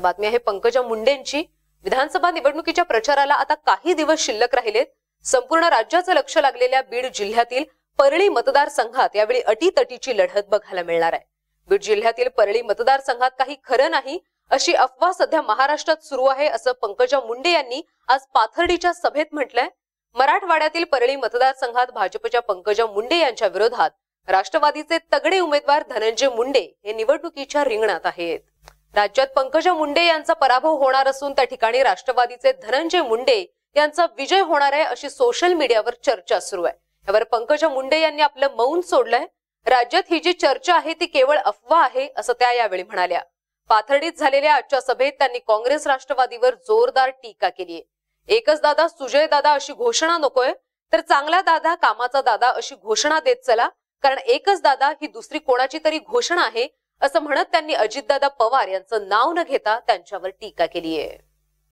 बातमी आहे पंकजा मुंडेंची विधानसभा निवडणुकीच्या प्रचाराला आता काही दिवस शिल्लक राहिलेत संपूर्ण राज्याचं लक्ष लागलेल्या बीड जिल्ह्यातील परळी मतदारसंघात यावेळी अटीतटीची लढत बघायला मिळणार आहे बीड जिल्ह्यातील परळी मतदारसंघात काही खरं नाही अशी अफवा सध्या महाराष्ट्रात सुरू आहे असं पंकजा मुंडे यांनी आज पाथर्डीच्या सभेत म्हटलंय मराठवाड्यातील परळी मतदारसंघात भाजपच्या पंकजा मुंडे यांच्या विरोधात राष्ट्रवादीचे तगडे उमेदवार धनंजय मुंडे हे निवडणुकीच्या रिंगणात आहेत राज्यात पंकजा मुंडे यांचा पराभव होणार असून त्या ठिकाणी राष्ट्रवादीचे धनंजय मुंडे यांचा विजय होणार आहे अशी सोशल मीडियावर चर्चा सुरू आहे यावर पंकजा मुंडे यांनी आपलं मौन सोडलंय राज्यात ही जी चर्चा आहे ती केवळ अफवा आहे असं त्या यावेळी म्हणाल्या पाथर्डीत झालेल्या आजच्या सभेत त्यांनी काँग्रेस राष्ट्रवादीवर जोरदार टीका केली एकच दादा सुजय दादा अशी घोषणा नकोय तर चांगला दादा कामाचा दादा अशी घोषणा देत चला कारण एकच दादा ही दुसरी कोणाची तरी घोषणा आहे असं म्हणत त्यांनी अजितदादा पवार यांचं नाव न घेता त्यांच्यावर टीका केली आहे